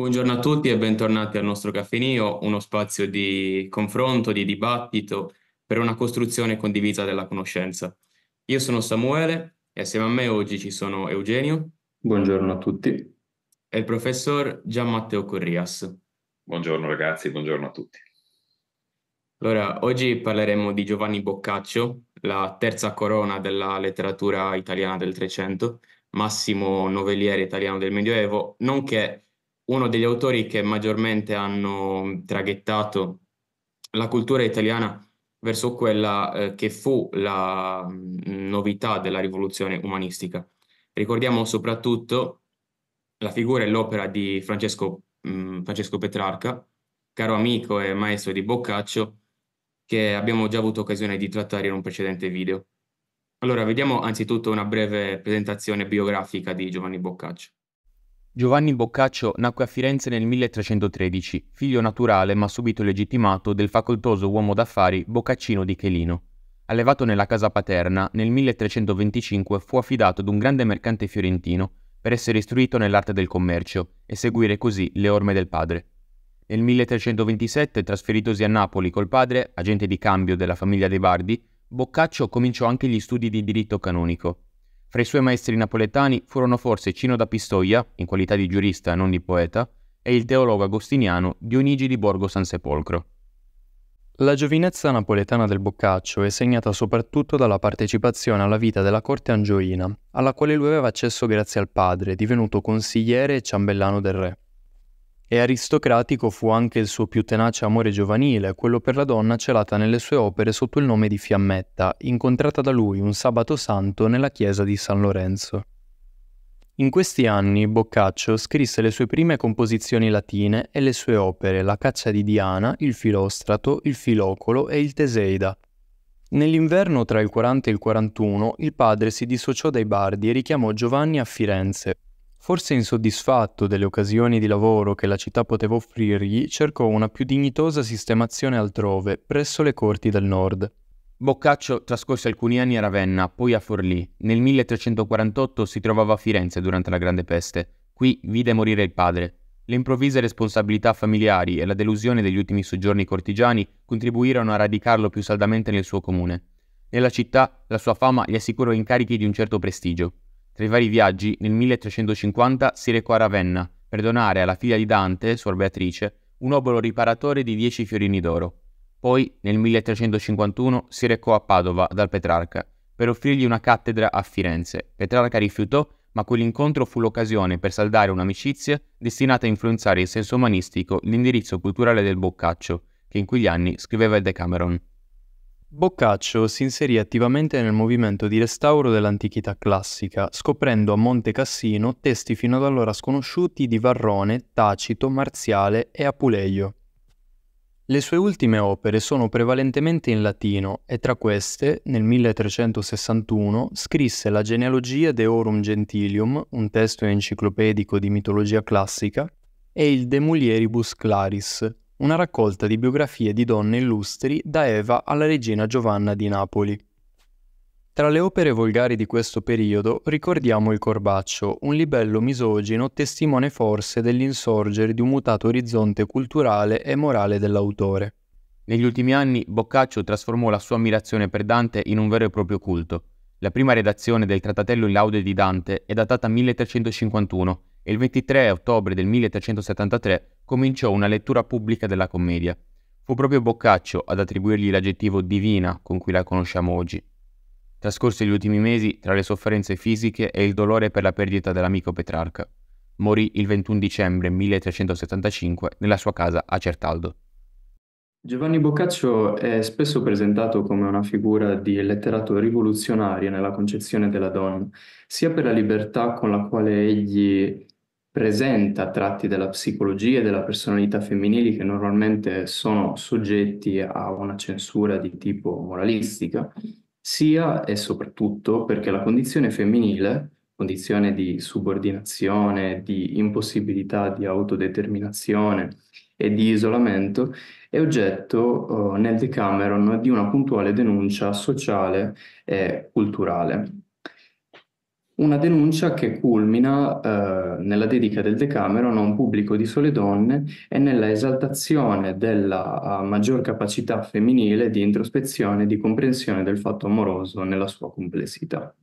Buongiorno a tutti e bentornati al nostro caffeinio, uno spazio di confronto, di dibattito per una costruzione condivisa della conoscenza. Io sono Samuele e assieme a me oggi ci sono Eugenio. Buongiorno a tutti. E il professor Gianmatteo Corrias. Buongiorno ragazzi, buongiorno a tutti. Allora, oggi parleremo di Giovanni Boccaccio, la terza corona della letteratura italiana del Trecento, massimo novelliere italiano del Medioevo, nonché uno degli autori che maggiormente hanno traghettato la cultura italiana verso quella eh, che fu la mm, novità della rivoluzione umanistica. Ricordiamo soprattutto la figura e l'opera di Francesco, mh, mm, Francesco Petrarca, caro amico e maestro di Boccaccio, che abbiamo già avuto occasione di trattare in un precedente video. Allora, vediamo anzitutto una breve presentazione biografica di Giovanni Boccaccio. Giovanni Boccaccio nacque a Firenze nel 1313, figlio naturale ma subito legittimato del facoltoso uomo d'affari Boccaccino di Chelino. Allevato nella casa paterna, nel 1325 fu affidato ad un grande mercante fiorentino per essere istruito nell'arte del commercio e seguire così le orme del padre. Nel 1327, trasferitosi a Napoli col padre, agente di cambio della famiglia dei Bardi, Boccaccio cominciò anche gli studi di diritto canonico fra i suoi maestri napoletani furono forse Cino da Pistoia, in qualità di giurista non di poeta, e il teologo agostiniano Dionigi di Borgo Sansepolcro. La giovinezza napoletana del Boccaccio è segnata soprattutto dalla partecipazione alla vita della corte angioina, alla quale lui aveva accesso grazie al padre, divenuto consigliere e ciambellano del re. E aristocratico fu anche il suo più tenace amore giovanile, quello per la donna celata nelle sue opere sotto il nome di Fiammetta, incontrata da lui un sabato santo nella chiesa di San Lorenzo. In questi anni Boccaccio scrisse le sue prime composizioni latine e le sue opere La caccia di Diana, Il filostrato, Il filocolo e Il Teseida. Nell'inverno tra il 40 e il 41 il padre si dissociò dai bardi e richiamò Giovanni a Firenze, Forse insoddisfatto delle occasioni di lavoro che la città poteva offrirgli, cercò una più dignitosa sistemazione altrove, presso le corti del nord. Boccaccio trascorse alcuni anni a Ravenna, poi a Forlì. Nel 1348 si trovava a Firenze durante la Grande Peste. Qui vide morire il padre. Le improvvise responsabilità familiari e la delusione degli ultimi soggiorni cortigiani contribuirono a radicarlo più saldamente nel suo comune. Nella città la sua fama gli assicurò incarichi di un certo prestigio. Tra i vari viaggi, nel 1350 si recò a Ravenna per donare alla figlia di Dante, Suor Beatrice, un obolo riparatore di 10 fiorini d'oro. Poi, nel 1351, si recò a Padova dal Petrarca per offrirgli una cattedra a Firenze. Petrarca rifiutò, ma quell'incontro fu l'occasione per saldare un'amicizia destinata a influenzare in senso umanistico l'indirizzo culturale del Boccaccio, che in quegli anni scriveva il Decameron. Boccaccio si inserì attivamente nel movimento di restauro dell'antichità classica, scoprendo a Monte Cassino testi fino ad allora sconosciuti di Varrone, Tacito, Marziale e Apuleio. Le sue ultime opere sono prevalentemente in latino e tra queste, nel 1361, scrisse la Genealogia Deorum Gentilium, un testo enciclopedico di mitologia classica, e il De Mulieribus Claris, una raccolta di biografie di donne illustri da Eva alla regina Giovanna di Napoli. Tra le opere volgari di questo periodo ricordiamo il Corbaccio, un libello misogino testimone forse dell'insorgere di un mutato orizzonte culturale e morale dell'autore. Negli ultimi anni Boccaccio trasformò la sua ammirazione per Dante in un vero e proprio culto. La prima redazione del Trattatello in laude di Dante è datata 1351 e il 23 ottobre del 1873 cominciò una lettura pubblica della commedia. Fu proprio Boccaccio ad attribuirgli l'aggettivo divina con cui la conosciamo oggi. Trascorse gli ultimi mesi tra le sofferenze fisiche e il dolore per la perdita dell'amico Petrarca. Morì il 21 dicembre 1375 nella sua casa a Certaldo. Giovanni Boccaccio è spesso presentato come una figura di letterato rivoluzionaria nella concezione della donna, sia per la libertà con la quale egli presenta tratti della psicologia e della personalità femminili che normalmente sono soggetti a una censura di tipo moralistica, sia e soprattutto perché la condizione femminile, condizione di subordinazione, di impossibilità di autodeterminazione e di isolamento, è oggetto eh, nel Decameron di una puntuale denuncia sociale e culturale. Una denuncia che culmina eh, nella dedica del Decameron a un pubblico di sole donne e nella esaltazione della eh, maggior capacità femminile di introspezione e di comprensione del fatto amoroso nella sua complessità.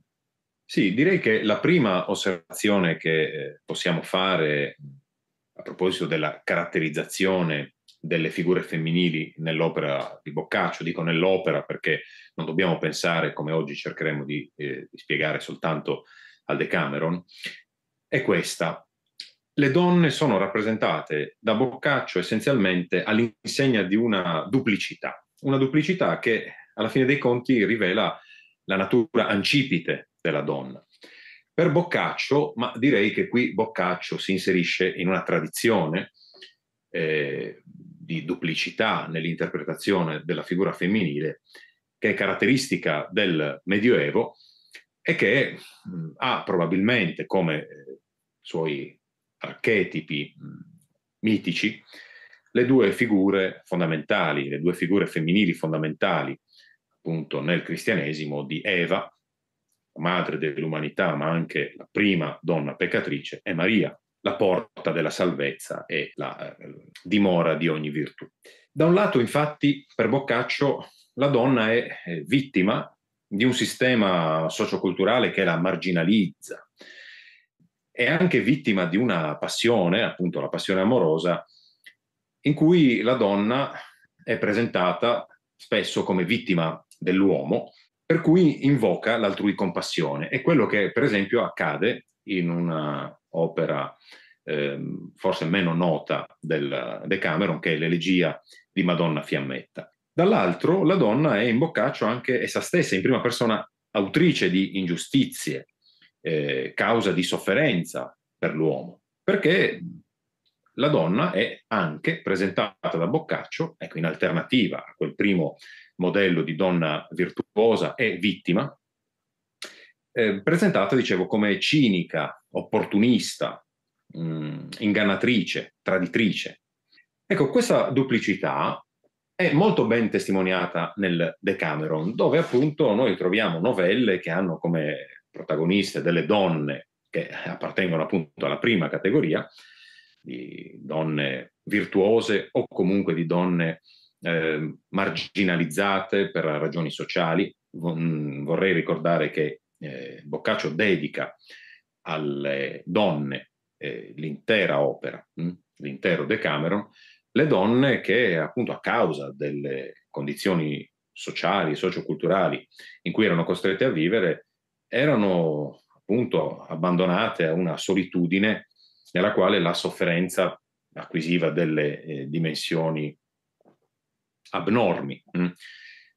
Sì, direi che la prima osservazione che eh, possiamo fare a proposito della caratterizzazione delle figure femminili nell'opera di Boccaccio, dico nell'opera perché non dobbiamo pensare come oggi cercheremo di, eh, di spiegare soltanto al Decameron, è questa. Le donne sono rappresentate da Boccaccio essenzialmente all'insegna di una duplicità, una duplicità che alla fine dei conti rivela la natura ancipite della donna. Per Boccaccio, ma direi che qui Boccaccio si inserisce in una tradizione eh, di duplicità nell'interpretazione della figura femminile che è caratteristica del Medioevo e che mh, mm, ha probabilmente come eh, suoi archetipi mh, mm, mitici le due figure fondamentali, le due figure femminili fondamentali appunto nel cristianesimo di Eva, madre dell'umanità, ma anche la prima donna peccatrice, e Maria, la porta della salvezza e la eh, dimora di ogni virtù. Da un lato, infatti, per Boccaccio, la donna è eh, vittima di un sistema socioculturale che la marginalizza. È anche vittima di una passione, appunto la passione amorosa, in cui la donna è presentata spesso come vittima dell'uomo, per cui invoca l'altrui compassione. È quello che, per esempio, accade in un'opera eh, forse meno nota del Decameron, che è l'elegia di Madonna Fiammetta dall'altro la donna è in boccaccio anche essa stessa, in prima persona autrice di ingiustizie, eh, causa di sofferenza per l'uomo, perché la donna è anche presentata da Boccaccio, ecco, in alternativa a quel primo modello di donna virtuosa e vittima, eh, presentata, dicevo, come cinica, opportunista, mh, mm, ingannatrice, traditrice. Ecco, questa duplicità è molto ben testimoniata nel Decameron, dove appunto noi troviamo novelle che hanno come protagoniste delle donne che appartengono appunto alla prima categoria, di donne virtuose o comunque di donne eh, marginalizzate per ragioni sociali. Vorrei ricordare che eh, Boccaccio dedica alle donne eh, l'intera opera, mh? Hm, l'intero Decameron, le donne che appunto a causa delle condizioni sociali, socioculturali in cui erano costrette a vivere, erano appunto abbandonate a una solitudine nella quale la sofferenza acquisiva delle eh, dimensioni abnormi, mm,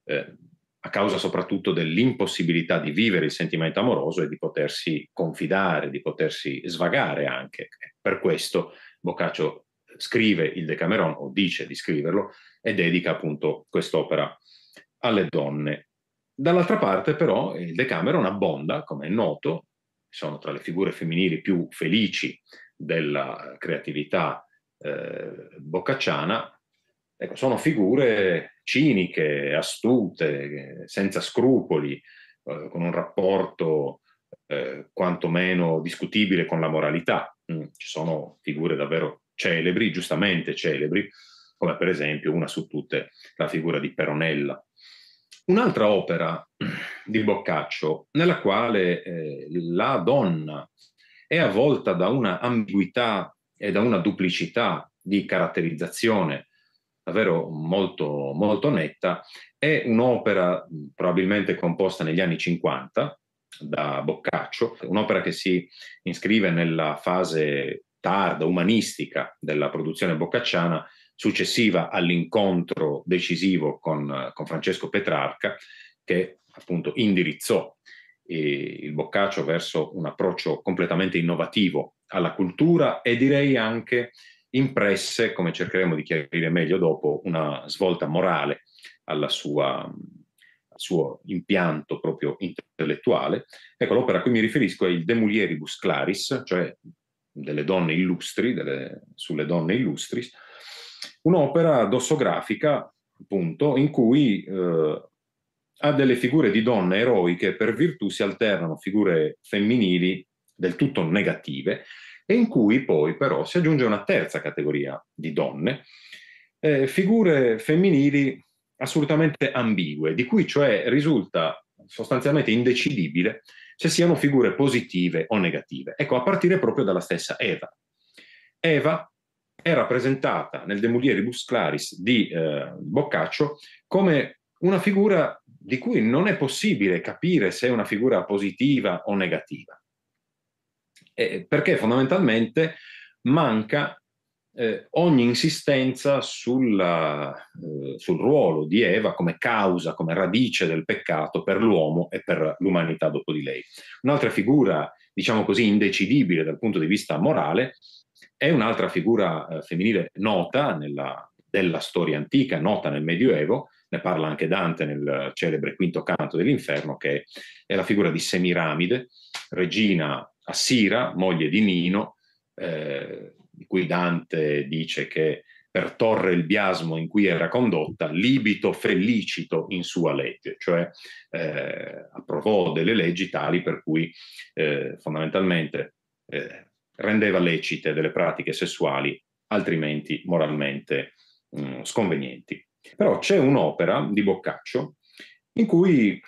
eh, a causa soprattutto dell'impossibilità di vivere il sentimento amoroso e di potersi confidare, di potersi svagare anche. Per questo Boccaccio scrive il Decameron, o dice di scriverlo, e dedica appunto quest'opera alle donne. Dall'altra parte però il Decameron abbonda, come è noto, sono tra le figure femminili più felici della creatività eh, boccacciana, ecco, sono figure ciniche, astute, senza scrupoli, eh, con un rapporto eh, quantomeno discutibile con la moralità. Mm, ci sono figure davvero celebri, giustamente celebri, come per esempio una su tutte la figura di Peronella. Un'altra opera di Boccaccio nella quale eh, la donna è avvolta da una ambiguità e da una duplicità di caratterizzazione davvero molto, molto netta, è un'opera probabilmente composta negli anni 50 da Boccaccio, un'opera che si iscrive nella fase tarda, umanistica della produzione boccacciana, successiva all'incontro decisivo con, con Francesco Petrarca, che appunto indirizzò eh, il Boccaccio verso un approccio completamente innovativo alla cultura e direi anche impresse, come cercheremo di chiarire meglio dopo, una svolta morale alla sua, al suo impianto proprio intellettuale. Ecco, l'opera a cui mi riferisco è il De Mulieribus Claris, cioè delle donne illustri, delle, sulle donne illustris, un'opera dossografica, appunto, in cui eh, ha delle figure di donne eroiche per virtù si alternano figure femminili del tutto negative e in cui poi però si aggiunge una terza categoria di donne, eh, figure femminili assolutamente ambigue, di cui cioè risulta sostanzialmente indecidibile se siano figure positive o negative. Ecco, a partire proprio dalla stessa Eva. Eva è rappresentata nel De Mulieribus Claris di eh, Boccaccio come una figura di cui non è possibile capire se è una figura positiva o negativa, eh, perché fondamentalmente manca eh, ogni insistenza sulla, eh, sul ruolo di Eva come causa, come radice del peccato per l'uomo e per l'umanità dopo di lei. Un'altra figura, diciamo così, indecidibile dal punto di vista morale è un'altra figura eh, femminile nota nella, della storia antica, nota nel Medioevo, ne parla anche Dante nel celebre quinto canto dell'inferno, che è la figura di Semiramide, regina assira, moglie di Nino, eh, in cui Dante dice che per pertorre il biasmo in cui era condotta, libito felicito in sua legge, cioè eh, approvò delle leggi tali per cui eh, fondamentalmente eh, rendeva lecite delle pratiche sessuali altrimenti moralmente mh, mm, sconvenienti. Però c'è un'opera di Boccaccio in cui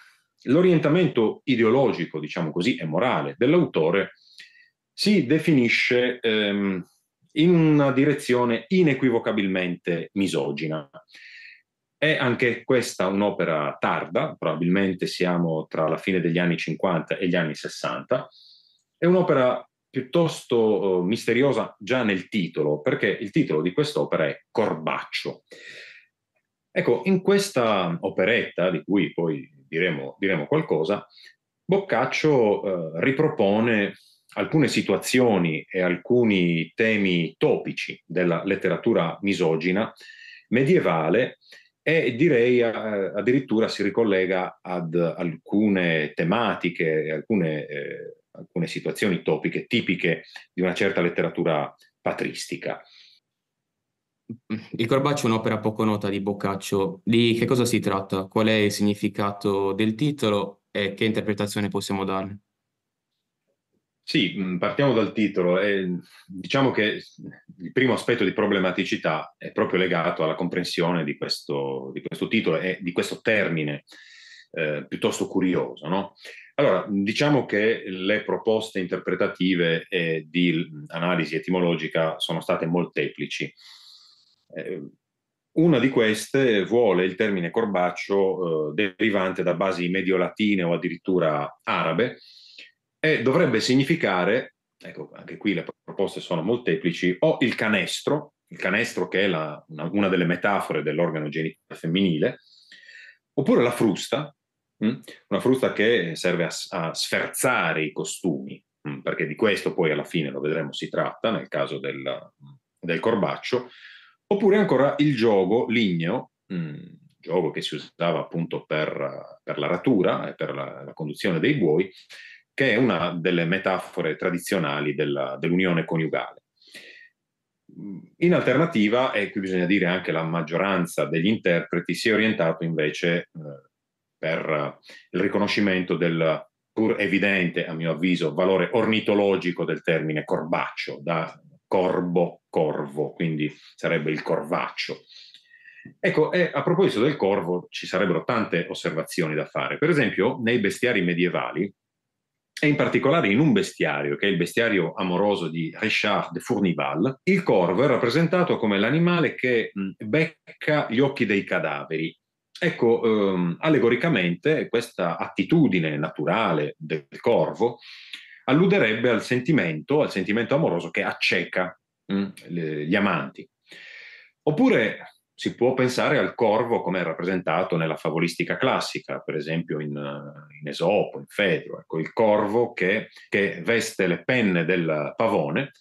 l'orientamento ideologico, diciamo così, e morale dell'autore si definisce ehm, in una direzione inequivocabilmente misogina. È anche questa un'opera tarda, probabilmente siamo tra la fine degli anni 50 e gli anni 60. È un'opera piuttosto eh, misteriosa già nel titolo, perché il titolo di quest'opera è Corbaccio. Ecco, in questa operetta, di cui poi diremo, diremo qualcosa, Boccaccio eh, ripropone alcune situazioni e alcuni temi topici della letteratura misogina medievale e direi eh, addirittura si ricollega ad alcune tematiche, alcune, eh, alcune situazioni topiche tipiche di una certa letteratura patristica. Il Corbaccio è un'opera poco nota di Boccaccio. Di che cosa si tratta? Qual è il significato del titolo e che interpretazione possiamo darne? Sì, mm, partiamo dal titolo. Eh, diciamo che il primo aspetto di problematicità è proprio legato alla comprensione di questo, di questo titolo e di questo termine eh, piuttosto curioso. No? Allora, diciamo che le proposte interpretative e di analisi etimologica sono state molteplici. Eh, una di queste vuole il termine corbaccio eh, derivante da basi medio-latine o addirittura arabe, e dovrebbe significare, ecco anche qui le proposte sono molteplici, o il canestro, il canestro che è la, una, una, delle metafore dell'organo genitale femminile, oppure la frusta, mh? Hm? una frusta che serve a, a sferzare i costumi, mh? Hm? perché di questo poi alla fine lo vedremo si tratta nel caso del, del corbaccio, oppure ancora il gioco ligneo, hm? gioco che si usava appunto per, per la ratura e per la, la conduzione dei buoi, che è una delle metafore tradizionali della, dell'unione coniugale. In alternativa, e qui bisogna dire anche la maggioranza degli interpreti si è orientato invece eh, per eh, il riconoscimento del pur evidente, a mio avviso, valore ornitologico del termine corbaccio, da corbo, corvo, quindi sarebbe il corvaccio. Ecco, a proposito del corvo ci sarebbero tante osservazioni da fare. Per esempio, nei bestiari medievali, e in particolare in un bestiario, che è il bestiario amoroso di Richard de Fournival, il corvo è rappresentato come l'animale che mm, becca gli occhi dei cadaveri. Ecco, ehm, allegoricamente questa attitudine naturale del corvo alluderebbe al sentimento, al sentimento amoroso che acceca mh, mm, gli amanti. Oppure si può pensare al corvo come è rappresentato nella favolistica classica, per esempio in, eh, in Esopo, in Fedro, ecco, il corvo che, che veste le penne del pavone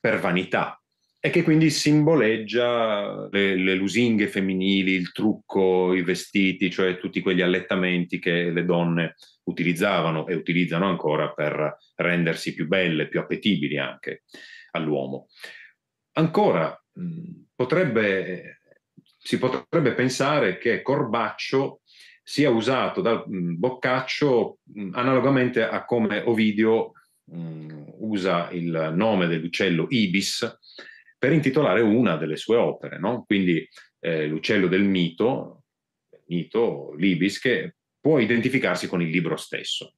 per vanità, e che quindi simboleggia le, le, lusinghe femminili, il trucco, i vestiti, cioè tutti quegli allettamenti che le donne utilizzavano e utilizzano ancora per rendersi più belle, più appetibili anche all'uomo. Ancora, potrebbe si potrebbe pensare che Corbaccio sia usato dal mm, Boccaccio mm, analogamente a come Ovidio mm, usa il nome dell'uccello Ibis per intitolare una delle sue opere, no? quindi eh, l'uccello del mito, mito, l'Ibis, che può identificarsi con il libro stesso.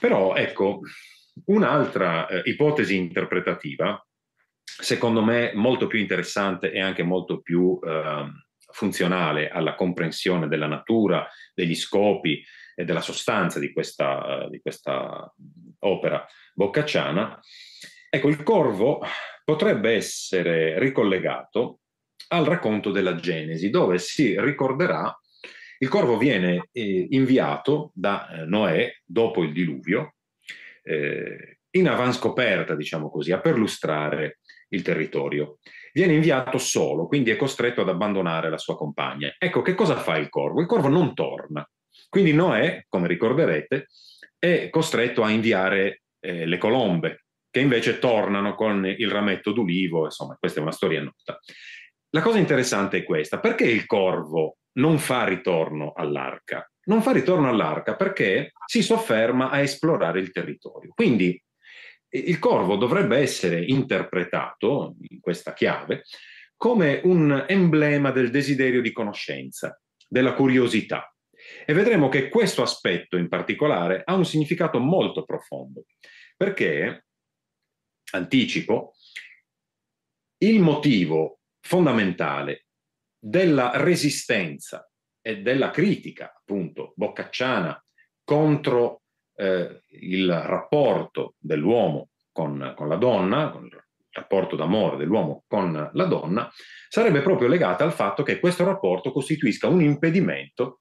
Però ecco, un'altra eh, ipotesi interpretativa secondo me molto più interessante e anche molto più eh, funzionale alla comprensione della natura, degli scopi e della sostanza di questa, eh, di questa opera boccacciana. Ecco, il corvo potrebbe essere ricollegato al racconto della Genesi, dove si ricorderà il corvo viene eh, inviato da eh, Noè dopo il diluvio eh, in avanscoperta, diciamo così, a perlustrare il territorio. Viene inviato solo, quindi è costretto ad abbandonare la sua compagna. Ecco, che cosa fa il corvo? Il corvo non torna. Quindi Noè, come ricorderete, è costretto a inviare eh, le colombe, che invece tornano con il rametto d'ulivo, insomma, questa è una storia nota. La cosa interessante è questa, perché il corvo non fa ritorno all'arca? Non fa ritorno all'arca perché si sofferma a esplorare il territorio. Quindi il corvo dovrebbe essere interpretato, in questa chiave, come un emblema del desiderio di conoscenza, della curiosità. E vedremo che questo aspetto in particolare ha un significato molto profondo, perché, anticipo, il motivo fondamentale della resistenza e della critica, appunto, boccacciana contro eh, il rapporto dell'uomo con, con la donna, con il rapporto d'amore dell'uomo con la donna, sarebbe proprio legata al fatto che questo rapporto costituisca un impedimento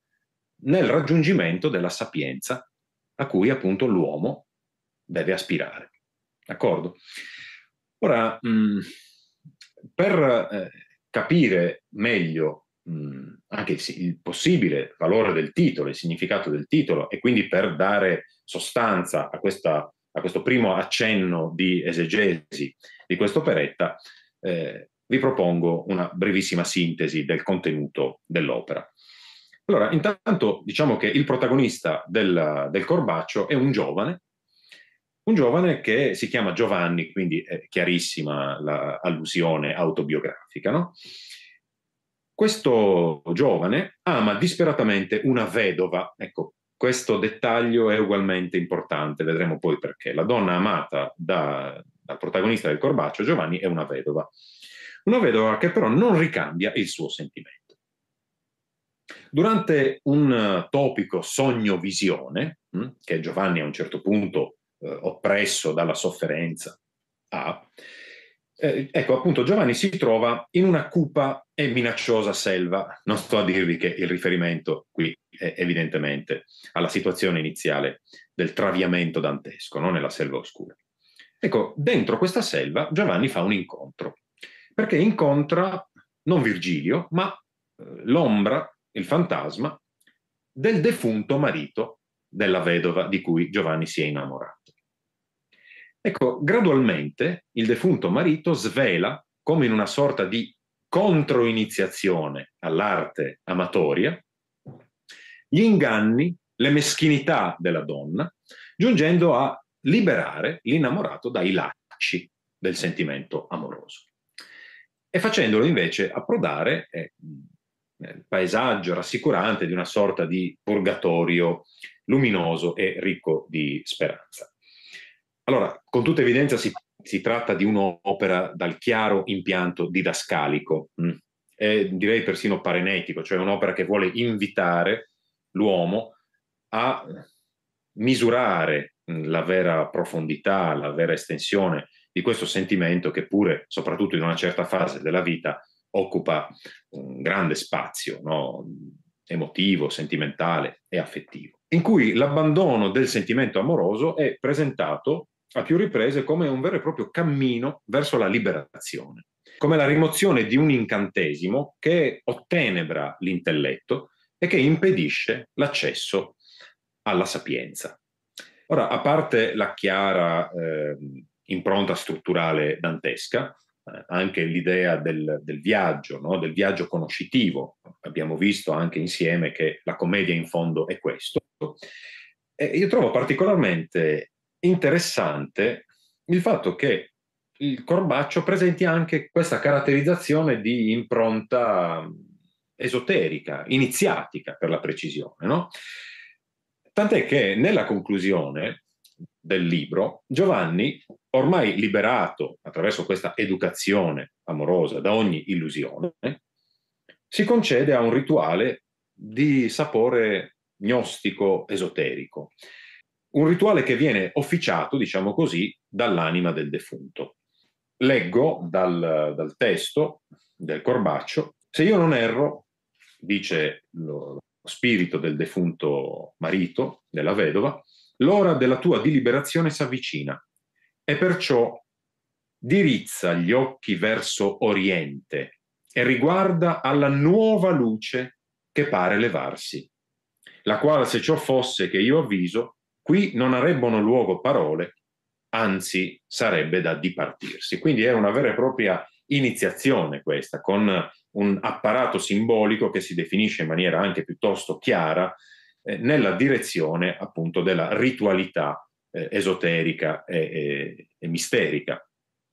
nel raggiungimento della sapienza a cui appunto l'uomo deve aspirare. D'accordo? Ora, mh, mm, per eh, capire meglio mh, anche il, il, possibile valore del titolo, il significato del titolo e quindi per dare sostanza a, questa, a questo primo accenno di esegesi di questa operetta, eh, vi propongo una brevissima sintesi del contenuto dell'opera. Allora, intanto diciamo che il protagonista del, del Corbaccio è un giovane, un giovane che si chiama Giovanni, quindi è chiarissima l'allusione autobiografica, no? Questo giovane ama disperatamente una vedova. Ecco, questo dettaglio è ugualmente importante, vedremo poi perché. La donna amata da, dal protagonista del Corbaccio, Giovanni, è una vedova. Una vedova che però non ricambia il suo sentimento. Durante un eh, topico sogno-visione, hm, che Giovanni a un certo punto, eh, oppresso dalla sofferenza, ha, eh, ecco, appunto, Giovanni si trova in una cupa e minacciosa selva. Non sto a dirvi che il riferimento qui è evidentemente alla situazione iniziale del traviamento dantesco, no? nella selva oscura. Ecco, dentro questa selva Giovanni fa un incontro, perché incontra non Virgilio, ma eh, l'ombra, il fantasma del defunto marito della vedova di cui Giovanni si è innamorato. Ecco, gradualmente il defunto marito svela, come in una sorta di controiniziazione all'arte amatoria, gli inganni, le meschinità della donna, giungendo a liberare l'innamorato dai lacci del sentimento amoroso e facendolo invece approdare eh, nel paesaggio rassicurante di una sorta di purgatorio luminoso e ricco di speranza. Allora, con tutta evidenza si, si tratta di un'opera dal chiaro impianto didascalico, e mm. direi persino parenetico, cioè un'opera che vuole invitare l'uomo a misurare mm, la vera profondità, la vera estensione di questo sentimento che pure, soprattutto in una certa fase della vita, occupa un grande spazio no? emotivo, sentimentale e affettivo, in cui l'abbandono del sentimento amoroso è presentato a più riprese come un vero e proprio cammino verso la liberazione, come la rimozione di un incantesimo che ottenebra l'intelletto e che impedisce l'accesso alla sapienza. Ora, a parte la chiara eh, impronta strutturale dantesca, eh, anche l'idea del, del viaggio, no? del viaggio conoscitivo, abbiamo visto anche insieme che la commedia in fondo è questo, e eh, io trovo particolarmente interessante il fatto che il Corbaccio presenti anche questa caratterizzazione di impronta mm, esoterica, iniziatica per la precisione. No? Tant'è che nella conclusione del libro Giovanni, ormai liberato attraverso questa educazione amorosa da ogni illusione, si concede a un rituale di sapore gnostico esoterico un rituale che viene officiato, diciamo così, dall'anima del defunto. Leggo dal, dal testo del Corbaccio, se io non erro, dice lo spirito del defunto marito, della vedova, l'ora della tua deliberazione avvicina e perciò dirizza gli occhi verso oriente e riguarda alla nuova luce che pare levarsi, la quale se ciò fosse che io avviso, Qui non avrebbero luogo parole, anzi sarebbe da dipartirsi. Quindi è una vera e propria iniziazione questa, con un apparato simbolico che si definisce in maniera anche piuttosto chiara eh, nella direzione appunto della ritualità eh, esoterica e, e, e misterica.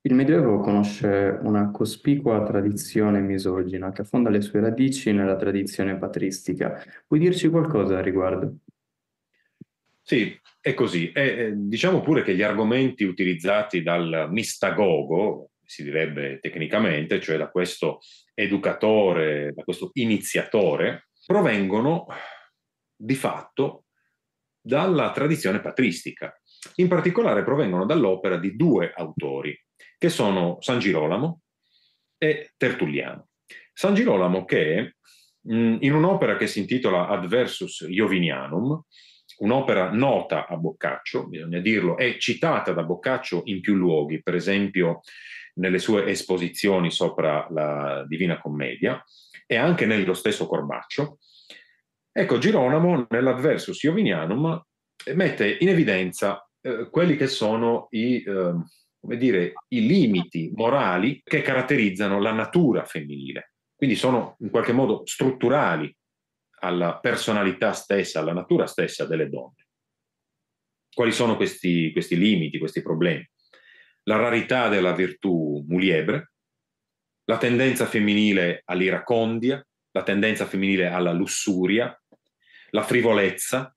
Il Medioevo conosce una cospicua tradizione misogina che affonda le sue radici nella tradizione patristica. Puoi dirci qualcosa al riguardo? Sì, è così. E, eh, diciamo pure che gli argomenti utilizzati dal mistagogo, si direbbe tecnicamente, cioè da questo educatore, da questo iniziatore, provengono di fatto dalla tradizione patristica. In particolare provengono dall'opera di due autori, che sono San Girolamo e Tertulliano. San Girolamo che mm, in un'opera che si intitola Adversus Jovinianum, un'opera nota a Boccaccio, bisogna dirlo, è citata da Boccaccio in più luoghi, per esempio nelle sue esposizioni sopra la Divina Commedia e anche nello stesso Corbaccio. Ecco, Gironamo nell'Adversus Jovinianum mette in evidenza eh, quelli che sono i, eh, dire, i limiti morali che caratterizzano la natura femminile, quindi sono in qualche modo strutturali alla personalità stessa, alla natura stessa delle donne. Quali sono questi, questi limiti, questi problemi? La rarità della virtù muliebre, la tendenza femminile all'iracondia, la tendenza femminile alla lussuria, la frivolezza,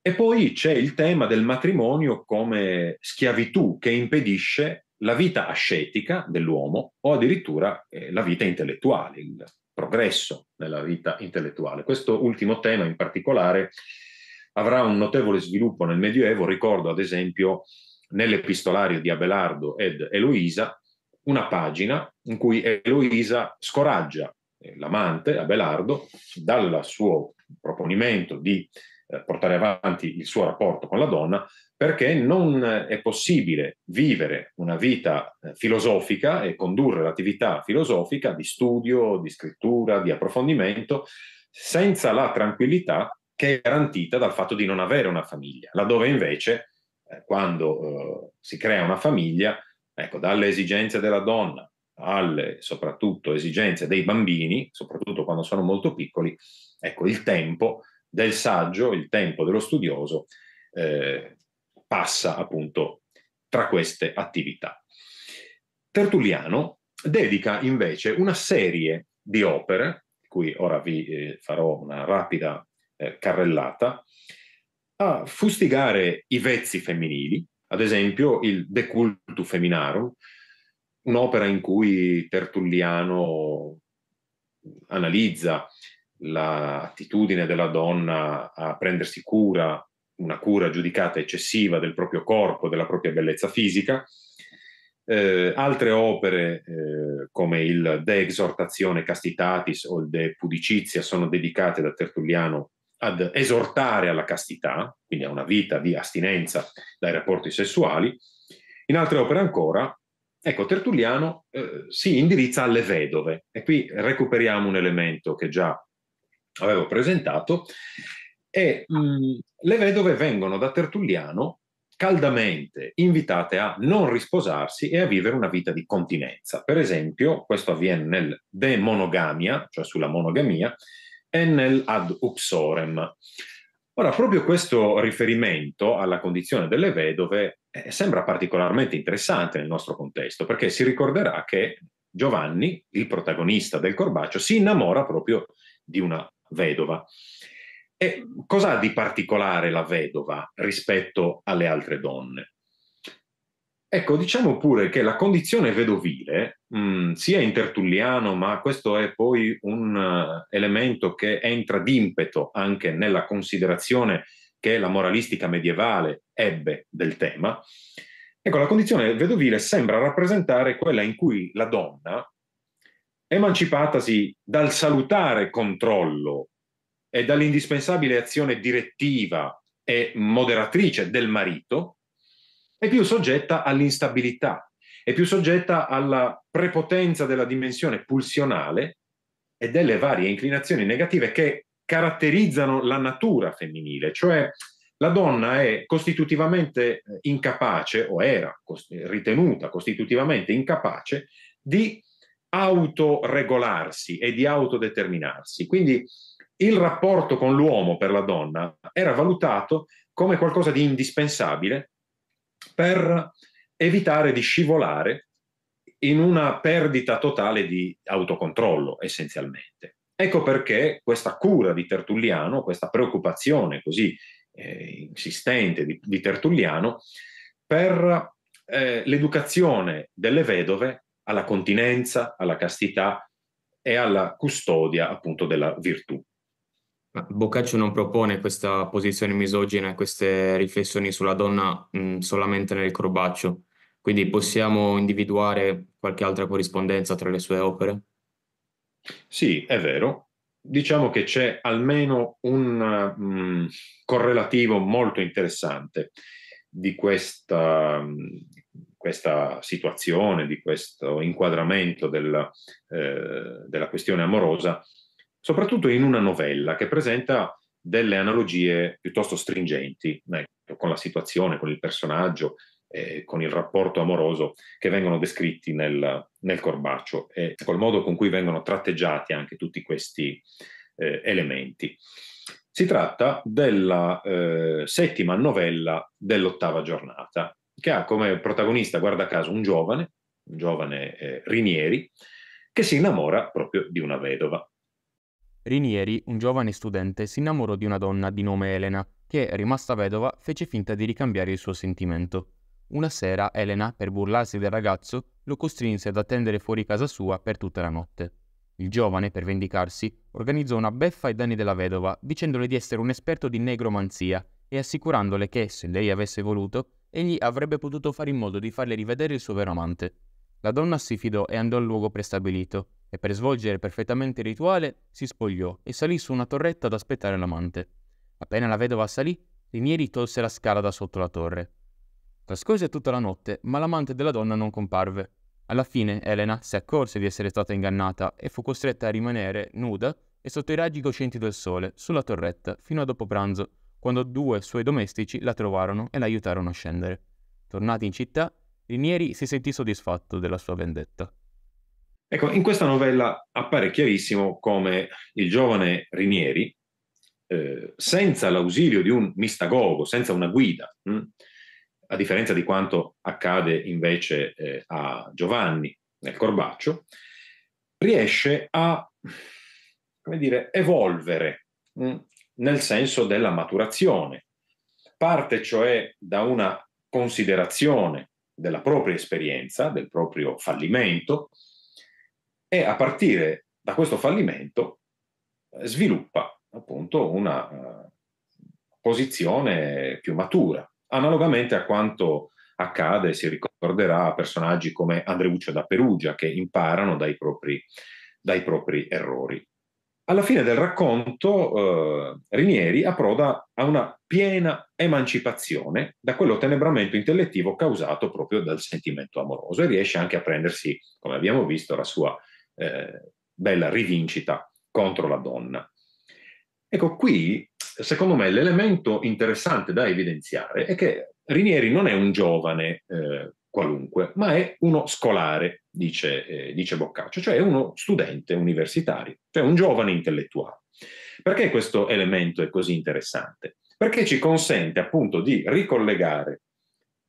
e poi c'è il tema del matrimonio come schiavitù che impedisce la vita ascetica dell'uomo o addirittura eh, la vita intellettuale, il progresso nella vita intellettuale. Questo ultimo tema in particolare avrà un notevole sviluppo nel Medioevo, ricordo ad esempio nell'epistolario di Abelardo ed Eloisa una pagina in cui Eloisa scoraggia eh, l'amante Abelardo dal suo proponimento di eh, portare avanti il suo rapporto con la donna perché non è possibile vivere una vita eh, filosofica e condurre l'attività filosofica di studio, di scrittura, di approfondimento, senza la tranquillità che è garantita dal fatto di non avere una famiglia, laddove invece eh, quando eh, si crea una famiglia, ecco, dalle esigenze della donna alle soprattutto esigenze dei bambini, soprattutto quando sono molto piccoli, ecco, il tempo del saggio, il tempo dello studioso eh, passa appunto tra queste attività. Tertulliano dedica invece una serie di opere, di cui ora vi eh, farò una rapida eh, carrellata, a fustigare i vezzi femminili, ad esempio il De Cultu Feminarum, un'opera in cui Tertulliano analizza l'attitudine della donna a prendersi cura una cura giudicata eccessiva del proprio corpo, della propria bellezza fisica. Eh, altre opere eh, come il De Exhortazione Castitatis o il De Pudicizia sono dedicate da Tertulliano ad esortare alla castità, quindi a una vita di astinenza dai rapporti sessuali. In altre opere ancora, ecco, Tertulliano eh, si indirizza alle vedove e qui recuperiamo un elemento che già avevo presentato e mh, mm. le vedove vengono da Tertulliano caldamente invitate a non risposarsi e a vivere una vita di continenza. Per esempio, questo avviene nel De Monogamia, cioè sulla monogamia, e nel Ad Uxorem. Ora, proprio questo riferimento alla condizione delle vedove eh, sembra particolarmente interessante nel nostro contesto, perché si ricorderà che Giovanni, il protagonista del Corbaccio, si innamora proprio di una vedova. E cosa ha di particolare la vedova rispetto alle altre donne? Ecco, diciamo pure che la condizione vedovile, mh, mm, sia in Tertulliano, ma questo è poi un uh, elemento che entra d'impeto anche nella considerazione che la moralistica medievale ebbe del tema, ecco, la condizione vedovile sembra rappresentare quella in cui la donna, emancipatasi dal salutare controllo e dall'indispensabile azione direttiva e moderatrice del marito, è più soggetta all'instabilità, è più soggetta alla prepotenza della dimensione pulsionale e delle varie inclinazioni negative che caratterizzano la natura femminile, cioè la donna è costitutivamente eh, incapace, o era ritenuta costitutivamente incapace, di autoregolarsi e di autodeterminarsi. Quindi il rapporto con l'uomo per la donna era valutato come qualcosa di indispensabile per evitare di scivolare in una perdita totale di autocontrollo, essenzialmente. Ecco perché questa cura di Tertulliano, questa preoccupazione così eh, insistente di, di, Tertulliano per eh, l'educazione delle vedove alla continenza, alla castità e alla custodia appunto della virtù. Boccaccio non propone questa posizione misogina e queste riflessioni sulla donna mh, mm, solamente nel Corbaccio, quindi possiamo individuare qualche altra corrispondenza tra le sue opere? Sì, è vero. Diciamo che c'è almeno un mh, mm, correlativo molto interessante di questa, mh, mm, questa situazione, di questo inquadramento del, eh, della questione amorosa soprattutto in una novella che presenta delle analogie piuttosto stringenti ecco, con la situazione, con il personaggio, eh, con il rapporto amoroso che vengono descritti nel, nel Corbaccio e col modo con cui vengono tratteggiati anche tutti questi eh, elementi. Si tratta della eh, settima novella dell'ottava giornata, che ha come protagonista, guarda caso, un giovane, un giovane eh, Rinieri, che si innamora proprio di una vedova. Rinieri, un giovane studente, si innamorò di una donna di nome Elena, che, rimasta vedova, fece finta di ricambiare il suo sentimento. Una sera Elena, per burlarsi del ragazzo, lo costrinse ad attendere fuori casa sua per tutta la notte. Il giovane, per vendicarsi, organizzò una beffa ai danni della vedova, dicendole di essere un esperto di negromanzia e assicurandole che, se lei avesse voluto, egli avrebbe potuto fare in modo di farle rivedere il suo vero amante. La donna si fidò e andò al luogo prestabilito, e per svolgere perfettamente il rituale si spogliò e salì su una torretta ad aspettare l'amante. Appena la vedova salì, Rinieri tolse la scala da sotto la torre. Trascorse tutta la notte, ma l'amante della donna non comparve. Alla fine Elena si accorse di essere stata ingannata e fu costretta a rimanere nuda e sotto i raggi coscienti del sole sulla torretta fino a dopo pranzo, quando due suoi domestici la trovarono e la aiutarono a scendere. Tornati in città, Rinieri si sentì soddisfatto della sua vendetta. Ecco, in questa novella appare chiarissimo come il giovane Rinieri, eh, senza l'ausilio di un mistagogo, senza una guida, mh, hm, a differenza di quanto accade invece eh, a Giovanni nel Corbaccio, riesce a dire, evolvere mh, hm, nel senso della maturazione. Parte cioè da una considerazione della propria esperienza, del proprio fallimento, e a partire da questo fallimento eh, sviluppa appunto una eh, posizione più matura, analogamente a quanto accade, si ricorderà, a personaggi come Andreuccio da Perugia che imparano dai propri, dai propri errori. Alla fine del racconto eh, Rinieri approda a una piena emancipazione da quello tenebramento intellettivo causato proprio dal sentimento amoroso e riesce anche a prendersi, come abbiamo visto, la sua eh, bella rivincita contro la donna. Ecco, qui secondo me l'elemento interessante da evidenziare è che Rinieri non è un giovane eh, qualunque, ma è uno scolare, dice, eh, dice Boccaccio, cioè uno studente universitario, cioè un giovane intellettuale. Perché questo elemento è così interessante? Perché ci consente appunto di ricollegare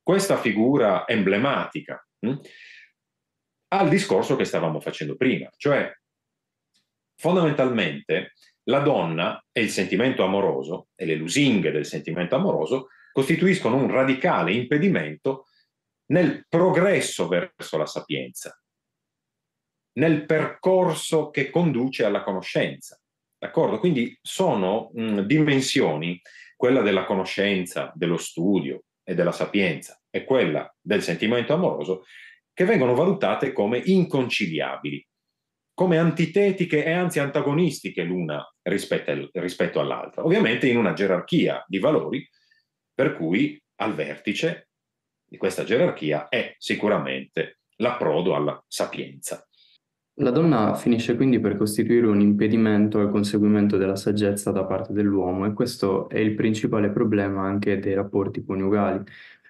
questa figura emblematica mh, hm, al discorso che stavamo facendo prima, cioè fondamentalmente la donna e il sentimento amoroso e le lusinghe del sentimento amoroso costituiscono un radicale impedimento nel progresso verso la sapienza, nel percorso che conduce alla conoscenza. D'accordo? Quindi sono mh, dimensioni, quella della conoscenza, dello studio e della sapienza e quella del sentimento amoroso, che vengono valutate come inconciliabili, come antitetiche e anzi antagonistiche l'una rispetto all'altra, ovviamente in una gerarchia di valori per cui al vertice di questa gerarchia è sicuramente l'approdo alla sapienza. La donna finisce quindi per costituire un impedimento al conseguimento della saggezza da parte dell'uomo e questo è il principale problema anche dei rapporti coniugali,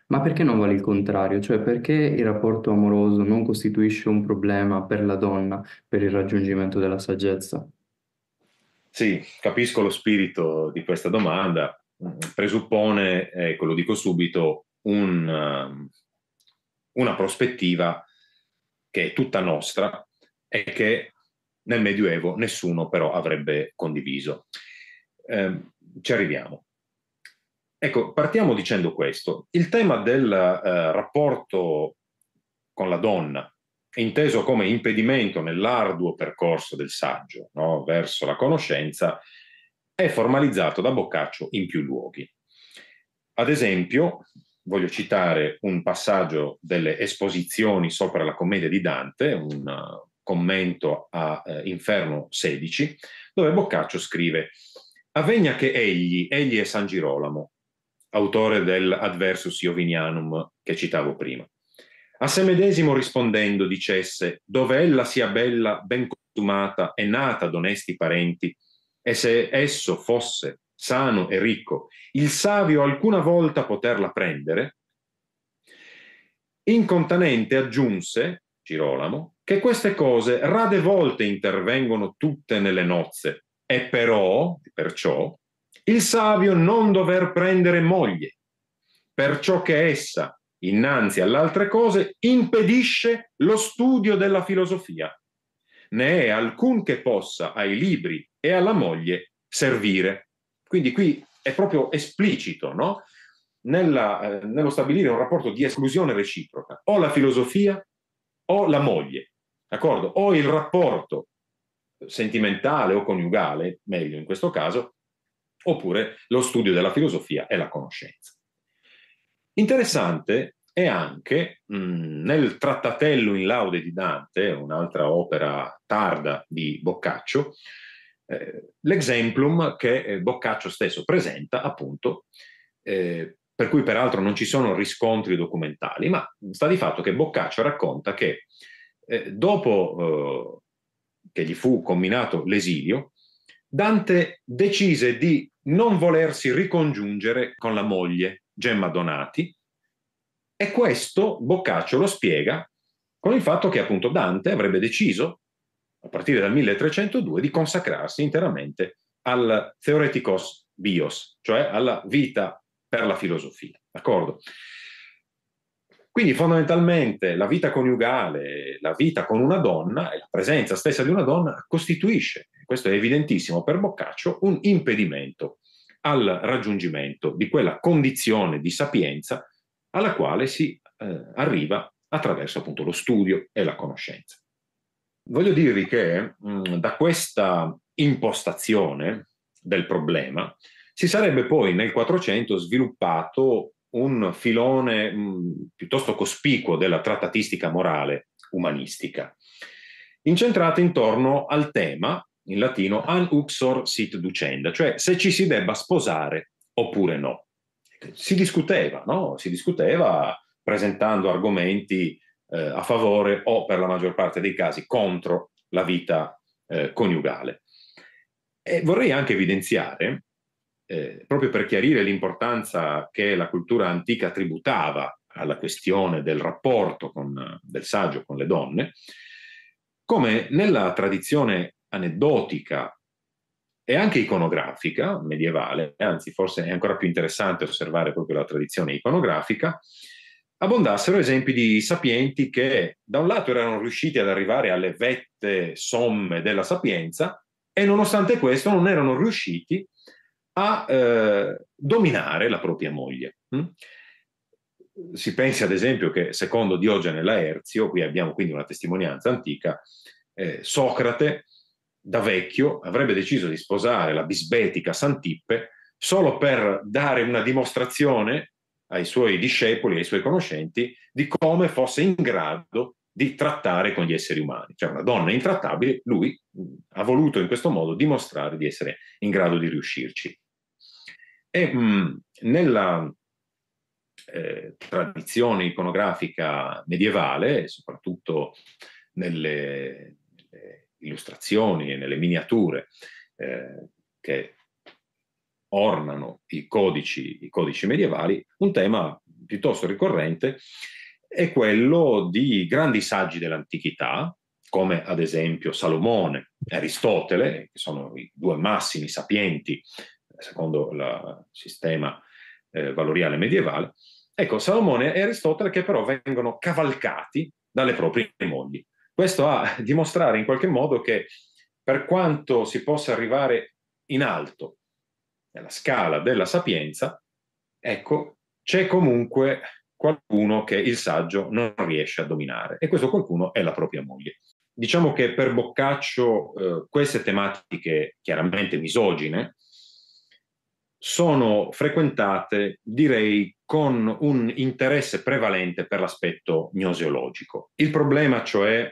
ma perché non vale il contrario? Cioè, perché il rapporto amoroso non costituisce un problema per la donna per il raggiungimento della saggezza? Sì, capisco lo spirito di questa domanda. Presuppone, ecco lo dico subito, un, ehm, una prospettiva che è tutta nostra e che nel Medioevo nessuno però avrebbe condiviso. Eh, ci arriviamo. Ecco, partiamo dicendo questo. Il tema del eh, rapporto con la donna inteso come impedimento nell'arduo percorso del saggio no? verso la conoscenza è formalizzato da Boccaccio in più luoghi. Ad esempio, voglio citare un passaggio delle esposizioni sopra la commedia di Dante, un commento a eh, Inferno 16, dove Boccaccio scrive Avvegna che egli, egli è San Girolamo, autore dell'Adversus Iovinianum che citavo prima. A se medesimo rispondendo dicesse dove ella sia bella, ben consumata e nata d'onesti parenti, e se esso fosse sano e ricco, il savio alcuna volta poterla prendere, incontanente aggiunse, Girolamo, che queste cose rade volte intervengono tutte nelle nozze, e però, perciò, il savio non dover prendere moglie, perciò che essa, innanzi all'altre cose, impedisce lo studio della filosofia, né è alcun che possa ai libri e alla moglie servire. Quindi qui è proprio esplicito, no? Nella, eh, nello stabilire un rapporto di esclusione reciproca, o la filosofia o la moglie, d'accordo? O il rapporto sentimentale o coniugale, meglio in questo caso, oppure lo studio della filosofia e la conoscenza. Interessante è anche mh, nel Trattatello in laude di Dante, un'altra opera tarda di Boccaccio, eh, l'exemplum che eh, Boccaccio stesso presenta, appunto, eh, per cui peraltro non ci sono riscontri documentali, ma sta di fatto che Boccaccio racconta che eh, dopo eh, che gli fu combinato l'esilio, Dante decise di non volersi ricongiungere con la moglie Gemma Donati e questo Boccaccio lo spiega con il fatto che appunto Dante avrebbe deciso, a partire dal 1302, di consacrarsi interamente al Theoreticos bios, cioè alla vita per la filosofia. D'accordo? Quindi fondamentalmente la vita coniugale, la vita con una donna e la presenza stessa di una donna costituisce questo è evidentissimo per Boccaccio, un impedimento al raggiungimento di quella condizione di sapienza alla quale si eh, arriva attraverso appunto lo studio e la conoscenza. Voglio dirvi che mh, mm, da questa impostazione del problema si sarebbe poi nel 400 sviluppato un filone mh, mm, piuttosto cospicuo della trattatistica morale umanistica, incentrato intorno al tema in latino an uxor sit ducenda, cioè se ci si debba sposare oppure no. Si discuteva, no? Si discuteva presentando argomenti eh, a favore o per la maggior parte dei casi contro la vita eh, coniugale. E vorrei anche evidenziare, eh, proprio per chiarire l'importanza che la cultura antica tributava alla questione del rapporto con, del saggio con le donne, come nella tradizione aneddotica e anche iconografica medievale, anzi forse è ancora più interessante osservare proprio la tradizione iconografica, abbondassero esempi di sapienti che da un lato erano riusciti ad arrivare alle vette somme della sapienza e nonostante questo non erano riusciti a eh, dominare la propria moglie. Hm? Si pensi ad esempio che secondo Diogene Laerzio, qui abbiamo quindi una testimonianza antica, eh, Socrate da vecchio avrebbe deciso di sposare la bisbetica Santippe solo per dare una dimostrazione ai suoi discepoli, ai suoi conoscenti, di come fosse in grado di trattare con gli esseri umani. Cioè una donna intrattabile, lui ha voluto in questo modo dimostrare di essere in grado di riuscirci. E mh, nella eh, tradizione iconografica medievale, soprattutto nelle, nelle illustrazioni e nelle miniature eh, che ornano i codici, i codici medievali, un tema piuttosto ricorrente è quello di grandi saggi dell'antichità, come ad esempio Salomone e Aristotele, che sono i due massimi sapienti eh, secondo il sistema eh, valoriale medievale. Ecco, Salomone e Aristotele che però vengono cavalcati dalle proprie mogli. Questo a dimostrare in qualche modo che per quanto si possa arrivare in alto nella scala della sapienza, ecco, c'è comunque qualcuno che il saggio non riesce a dominare e questo qualcuno è la propria moglie. Diciamo che per Boccaccio eh, queste tematiche chiaramente misogine sono frequentate, direi, con un interesse prevalente per l'aspetto gnoseologico. Il problema cioè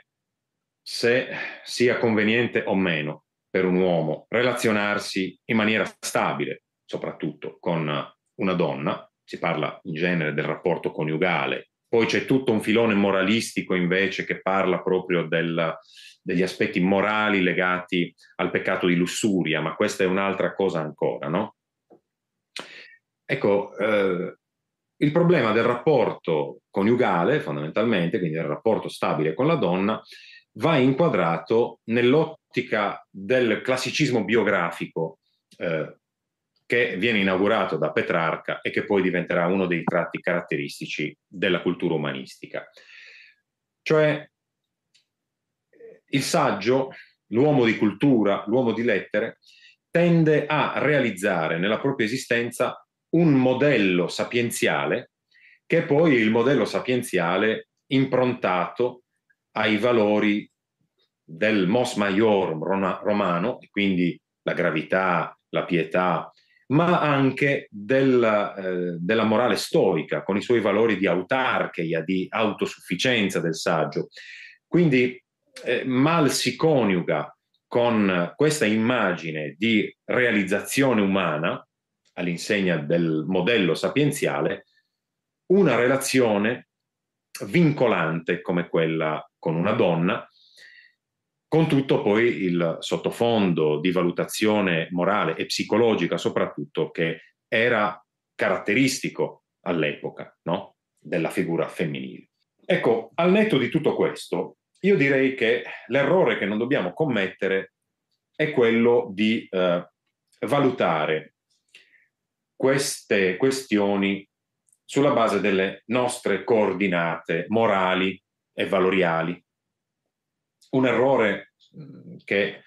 se sia conveniente o meno per un uomo relazionarsi in maniera stabile, soprattutto con una donna, si parla in genere del rapporto coniugale, poi c'è tutto un filone moralistico invece che parla proprio del, degli aspetti morali legati al peccato di lussuria, ma questa è un'altra cosa ancora, no? Ecco, eh, il problema del rapporto coniugale, fondamentalmente, quindi del rapporto stabile con la donna, va inquadrato nell'ottica del classicismo biografico eh, che viene inaugurato da Petrarca e che poi diventerà uno dei tratti caratteristici della cultura umanistica. Cioè il saggio, l'uomo di cultura, l'uomo di lettere, tende a realizzare nella propria esistenza un modello sapienziale che è poi il modello sapienziale improntato ai valori del mos maior romano, quindi la gravità, la pietà, ma anche della, eh, della, morale stoica, con i suoi valori di autarchia, di autosufficienza del saggio. Quindi eh, Mal si coniuga con questa immagine di realizzazione umana, all'insegna del modello sapienziale, una relazione vincolante come quella con una donna, con tutto poi il sottofondo di valutazione morale e psicologica soprattutto che era caratteristico all'epoca no? della figura femminile. Ecco, al netto di tutto questo, io direi che l'errore che non dobbiamo commettere è quello di eh, valutare queste questioni sulla base delle nostre coordinate morali e valoriali. Un errore mm, che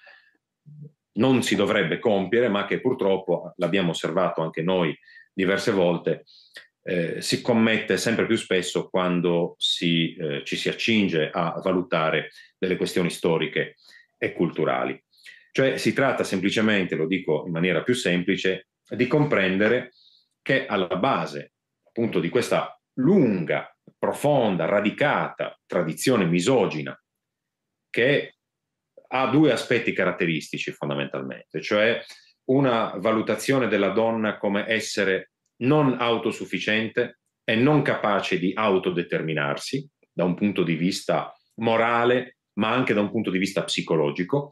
non si dovrebbe compiere, ma che purtroppo l'abbiamo osservato anche noi diverse volte, eh, si commette sempre più spesso quando si, eh, ci si accinge a valutare delle questioni storiche e culturali. Cioè si tratta semplicemente, lo dico in maniera più semplice, di comprendere che alla base appunto di questa lunga profonda, radicata tradizione misogina che ha due aspetti caratteristici fondamentalmente, cioè una valutazione della donna come essere non autosufficiente e non capace di autodeterminarsi da un punto di vista morale, ma anche da un punto di vista psicologico.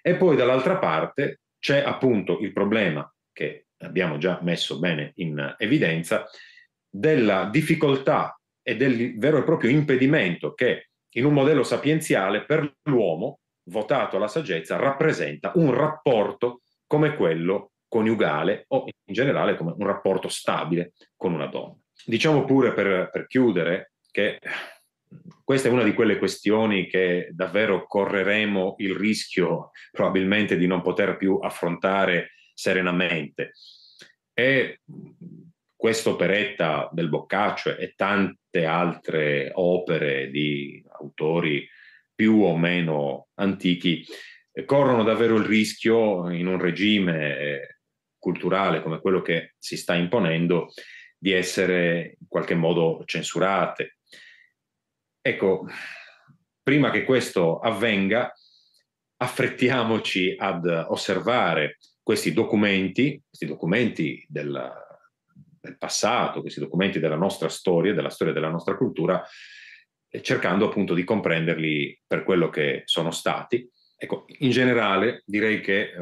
E poi dall'altra parte c'è appunto il problema che abbiamo già messo bene in evidenza della difficoltà e del vero e proprio impedimento che in un modello sapienziale per l'uomo votato alla saggezza rappresenta un rapporto come quello coniugale o in generale come un rapporto stabile con una donna. Diciamo pure per, per chiudere che questa è una di quelle questioni che davvero correremo il rischio probabilmente di non poter più affrontare serenamente. E questa operetta del Boccaccio e tante altre opere di autori più o meno antichi eh, corrono davvero il rischio in un regime eh, culturale come quello che si sta imponendo di essere in qualche modo censurate. Ecco, prima che questo avvenga, affrettiamoci ad osservare questi documenti, questi documenti della, del passato, questi documenti della nostra storia, della storia della nostra cultura, eh, cercando appunto di comprenderli per quello che sono stati. Ecco, in generale direi che eh,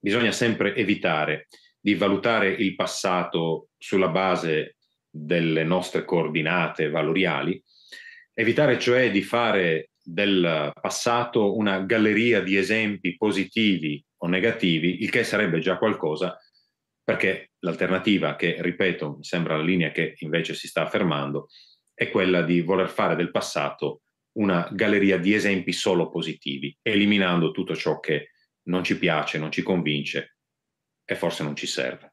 bisogna sempre evitare di valutare il passato sulla base delle nostre coordinate valoriali, evitare cioè di fare del passato una galleria di esempi positivi o negativi, il che sarebbe già qualcosa perché l'alternativa che, ripeto, mi sembra la linea che invece si sta affermando, è quella di voler fare del passato una galleria di esempi solo positivi, eliminando tutto ciò che non ci piace, non ci convince e forse non ci serve.